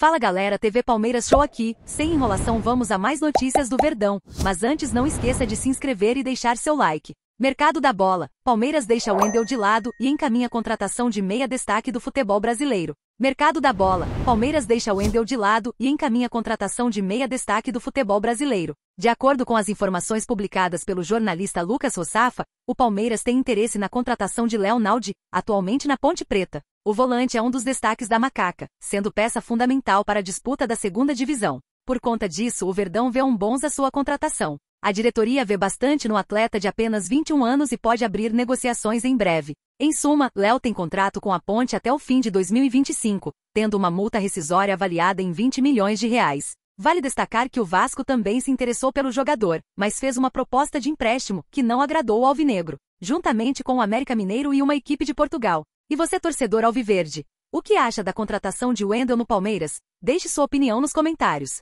Fala galera, TV Palmeiras Show aqui. Sem enrolação, vamos a mais notícias do Verdão. Mas antes, não esqueça de se inscrever e deixar seu like. Mercado da bola. Palmeiras deixa Wendel de lado e encaminha a contratação de meia destaque do futebol brasileiro. Mercado da bola. Palmeiras deixa Wendel de lado e encaminha a contratação de meia destaque do futebol brasileiro. De acordo com as informações publicadas pelo jornalista Lucas Rossafa, o Palmeiras tem interesse na contratação de Léo Naldi, atualmente na Ponte Preta. O volante é um dos destaques da Macaca, sendo peça fundamental para a disputa da segunda divisão. Por conta disso, o Verdão vê um bons a sua contratação. A diretoria vê bastante no atleta de apenas 21 anos e pode abrir negociações em breve. Em suma, Léo tem contrato com a Ponte até o fim de 2025, tendo uma multa rescisória avaliada em 20 milhões de reais. Vale destacar que o Vasco também se interessou pelo jogador, mas fez uma proposta de empréstimo que não agradou ao Alvinegro, juntamente com o América Mineiro e uma equipe de Portugal. E você torcedor alviverde, o que acha da contratação de Wendel no Palmeiras? Deixe sua opinião nos comentários.